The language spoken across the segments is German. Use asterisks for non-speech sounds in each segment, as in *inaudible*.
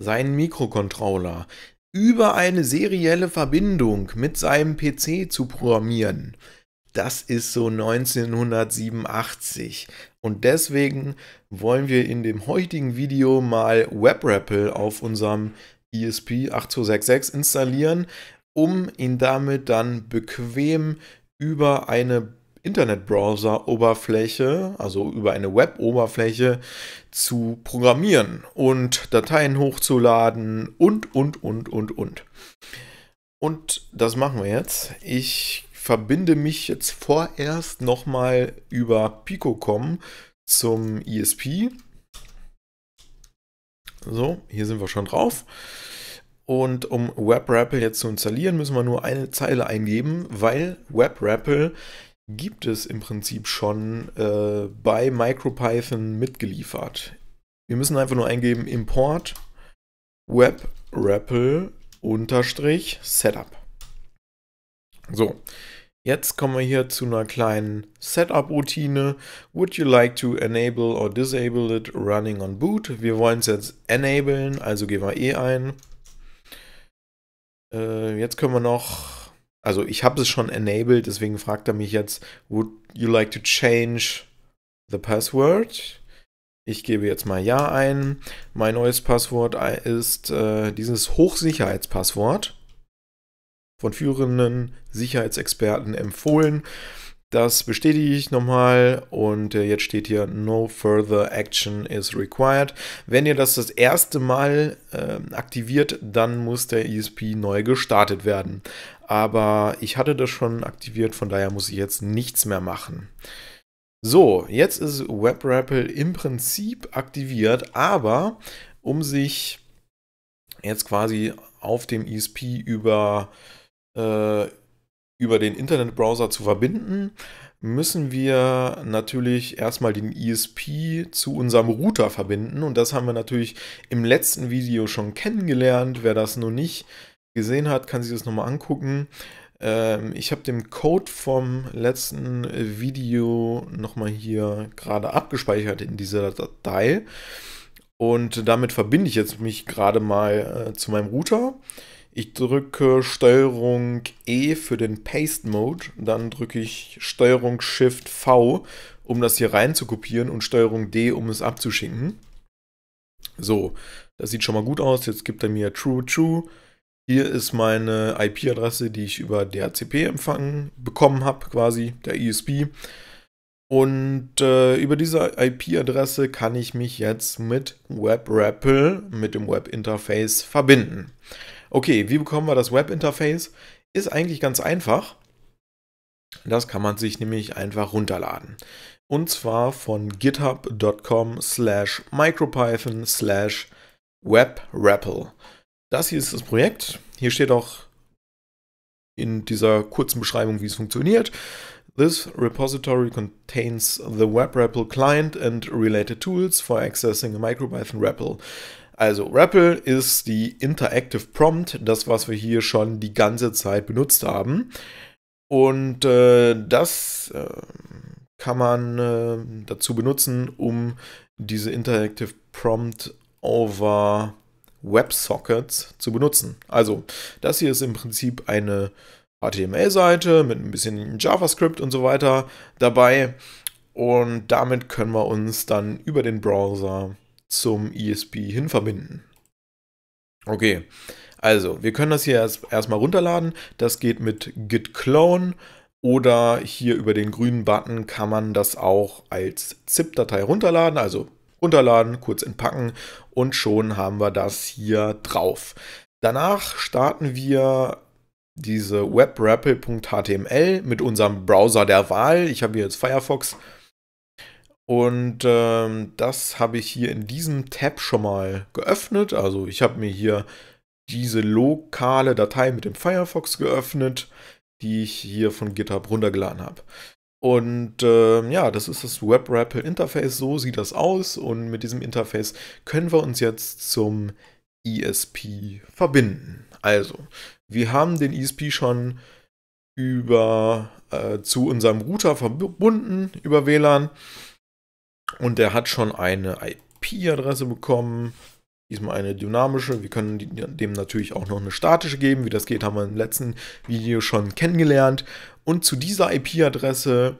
seinen Mikrocontroller über eine serielle Verbindung mit seinem PC zu programmieren. Das ist so 1987. Und deswegen wollen wir in dem heutigen Video mal WebRapple auf unserem ESP8266 installieren, um ihn damit dann bequem über eine Internetbrowser-Oberfläche, also über eine Web-Oberfläche zu programmieren und Dateien hochzuladen und, und, und, und, und. Und das machen wir jetzt. Ich verbinde mich jetzt vorerst nochmal über Pico.com zum ESP. So, hier sind wir schon drauf. Und um WebRapple jetzt zu installieren, müssen wir nur eine Zeile eingeben, weil WebRapple gibt es im Prinzip schon äh, bei MicroPython mitgeliefert. Wir müssen einfach nur eingeben import webrapple unterstrich setup. So, jetzt kommen wir hier zu einer kleinen Setup-Routine. Would you like to enable or disable it running on boot? Wir wollen es jetzt enablen, also gehen wir E ein. Äh, jetzt können wir noch also ich habe es schon enabled, deswegen fragt er mich jetzt, would you like to change the password? Ich gebe jetzt mal Ja ein. Mein neues Passwort ist äh, dieses Hochsicherheitspasswort von führenden Sicherheitsexperten empfohlen. Das bestätige ich nochmal und äh, jetzt steht hier No further action is required. Wenn ihr das das erste Mal äh, aktiviert, dann muss der ESP neu gestartet werden. Aber ich hatte das schon aktiviert, von daher muss ich jetzt nichts mehr machen. So, jetzt ist WebRapple im Prinzip aktiviert, aber um sich jetzt quasi auf dem ESP über äh, über den Internetbrowser zu verbinden, müssen wir natürlich erstmal den ISP e zu unserem Router verbinden. Und das haben wir natürlich im letzten Video schon kennengelernt. Wer das noch nicht gesehen hat, kann sich das nochmal angucken. Ähm, ich habe den Code vom letzten Video nochmal hier gerade abgespeichert in dieser Datei. Und damit verbinde ich jetzt mich gerade mal äh, zu meinem Router. Ich drücke Steuerung E für den Paste Mode, dann drücke ich Steuerung Shift V, um das hier rein zu kopieren und Steuerung D, um es abzuschicken. So, das sieht schon mal gut aus. Jetzt gibt er mir True True. Hier ist meine IP-Adresse, die ich über DHCP empfangen bekommen habe, quasi der ESP. Und äh, über diese IP-Adresse kann ich mich jetzt mit WebRapple, mit dem Webinterface verbinden. Okay, wie bekommen wir das Webinterface? Ist eigentlich ganz einfach. Das kann man sich nämlich einfach runterladen. Und zwar von github.com slash micropython slash webrapple. Das hier ist das Projekt. Hier steht auch in dieser kurzen Beschreibung, wie es funktioniert. This repository contains the WebRapl client and related tools for accessing a MicroPython REPL. Also REPL ist die Interactive Prompt, das was wir hier schon die ganze Zeit benutzt haben. Und äh, das äh, kann man äh, dazu benutzen, um diese Interactive Prompt over WebSockets zu benutzen. Also, das hier ist im Prinzip eine HTML-Seite mit ein bisschen JavaScript und so weiter dabei. Und damit können wir uns dann über den Browser zum ESP hin verbinden. Okay, also wir können das hier erst, erstmal runterladen. Das geht mit git clone oder hier über den grünen Button kann man das auch als ZIP-Datei runterladen, also runterladen, kurz entpacken und schon haben wir das hier drauf. Danach starten wir diese webrapple.html mit unserem Browser der Wahl. Ich habe hier jetzt Firefox und ähm, das habe ich hier in diesem Tab schon mal geöffnet. Also ich habe mir hier diese lokale Datei mit dem Firefox geöffnet, die ich hier von GitHub runtergeladen habe. Und ähm, ja, das ist das WebRapper Interface. So sieht das aus. Und mit diesem Interface können wir uns jetzt zum ESP verbinden. Also, wir haben den ESP schon über äh, zu unserem Router verbunden über WLAN. Und der hat schon eine IP-Adresse bekommen, diesmal eine dynamische. Wir können dem natürlich auch noch eine statische geben. Wie das geht, haben wir im letzten Video schon kennengelernt. Und zu dieser IP-Adresse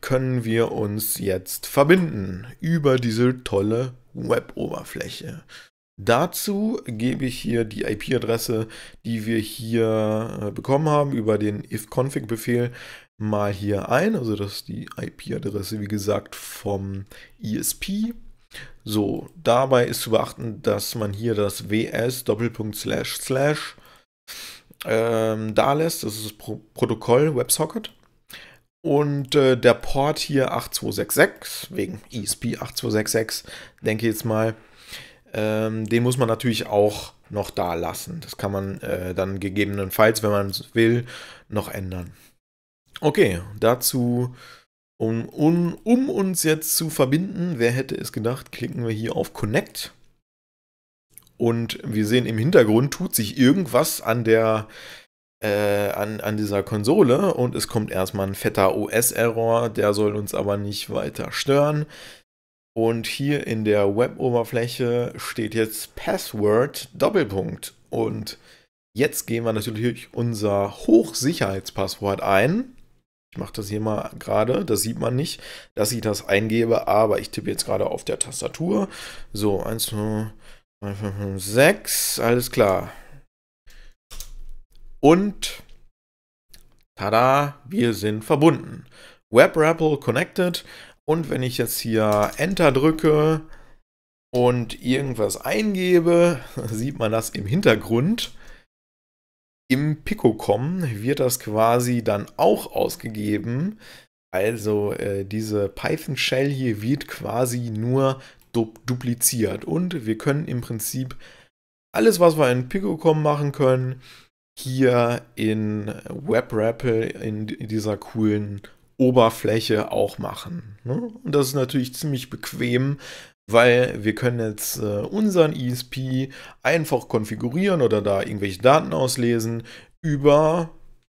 können wir uns jetzt verbinden über diese tolle Web-Oberfläche. Dazu gebe ich hier die IP-Adresse, die wir hier äh, bekommen haben über den ifconfig-Befehl mal hier ein. Also das ist die IP-Adresse, wie gesagt, vom ISP. So, dabei ist zu beachten, dass man hier das ws Doppelpunkt slash slash ähm, da lässt. Das ist das Pro Protokoll WebSocket. Und äh, der Port hier 8266, wegen ISP 8266, denke ich jetzt mal. Ähm, den muss man natürlich auch noch da lassen. Das kann man äh, dann gegebenenfalls, wenn man es will, noch ändern. Okay, dazu, um, um, um uns jetzt zu verbinden, wer hätte es gedacht, klicken wir hier auf Connect. Und wir sehen im Hintergrund tut sich irgendwas an der äh, an, an dieser Konsole und es kommt erstmal ein fetter OS-Error, der soll uns aber nicht weiter stören. Und hier in der Web-Oberfläche steht jetzt Password Doppelpunkt. Und jetzt gehen wir natürlich unser Hochsicherheitspasswort ein. Ich mache das hier mal gerade, das sieht man nicht, dass ich das eingebe, aber ich tippe jetzt gerade auf der Tastatur. So, 1, 2, 3, 4, 5, 6, alles klar. Und tada, wir sind verbunden. WebRapple Connected, und wenn ich jetzt hier Enter drücke und irgendwas eingebe, *laughs* sieht man das im Hintergrund. Im Picocom wird das quasi dann auch ausgegeben. Also äh, diese Python Shell hier wird quasi nur du dupliziert und wir können im Prinzip alles, was wir in Picocom machen können, hier in WebRapple in dieser coolen Oberfläche auch machen. Ne? Und das ist natürlich ziemlich bequem, weil wir können jetzt äh, unseren ESP einfach konfigurieren oder da irgendwelche Daten auslesen über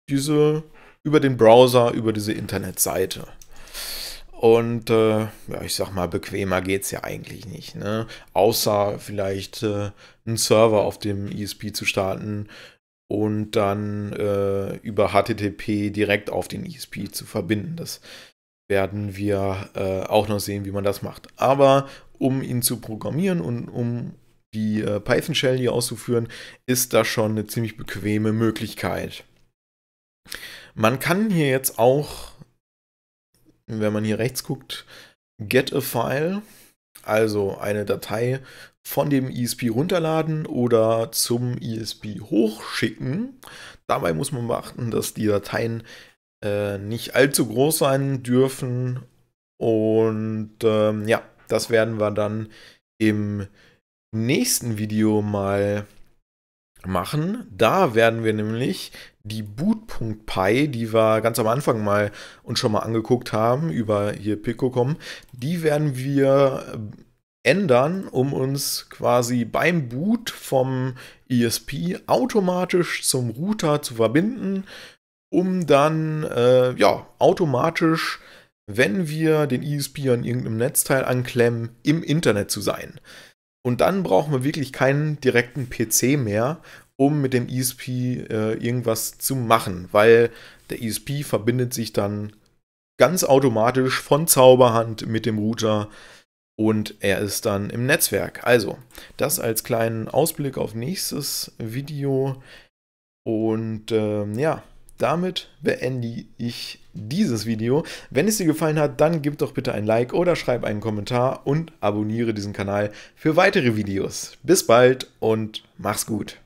diese, über den Browser, über diese Internetseite. Und äh, ja, ich sag mal, bequemer geht es ja eigentlich nicht. Ne? Außer vielleicht äh, einen Server auf dem ESP zu starten, und dann äh, über HTTP direkt auf den ISP e zu verbinden. Das werden wir äh, auch noch sehen, wie man das macht. Aber um ihn zu programmieren und um die äh, Python Shell hier auszuführen, ist das schon eine ziemlich bequeme Möglichkeit. Man kann hier jetzt auch, wenn man hier rechts guckt, get a file also eine Datei von dem ISP runterladen oder zum ISP hochschicken. Dabei muss man beachten, dass die Dateien äh, nicht allzu groß sein dürfen. Und ähm, ja, das werden wir dann im nächsten Video mal machen. Da werden wir nämlich die Boot.py, die wir ganz am Anfang mal uns schon mal angeguckt haben, über hier Pico.com, die werden wir äh, ändern, um uns quasi beim Boot vom ESP automatisch zum Router zu verbinden, um dann äh, ja automatisch, wenn wir den ESP an irgendeinem Netzteil anklemmen, im Internet zu sein. Und dann brauchen wir wirklich keinen direkten PC mehr, um mit dem ESP äh, irgendwas zu machen, weil der ESP verbindet sich dann ganz automatisch von Zauberhand mit dem Router und er ist dann im Netzwerk. Also, das als kleinen Ausblick auf nächstes Video. Und äh, ja, damit beende ich dieses Video. Wenn es dir gefallen hat, dann gib doch bitte ein Like oder schreib einen Kommentar und abonniere diesen Kanal für weitere Videos. Bis bald und mach's gut.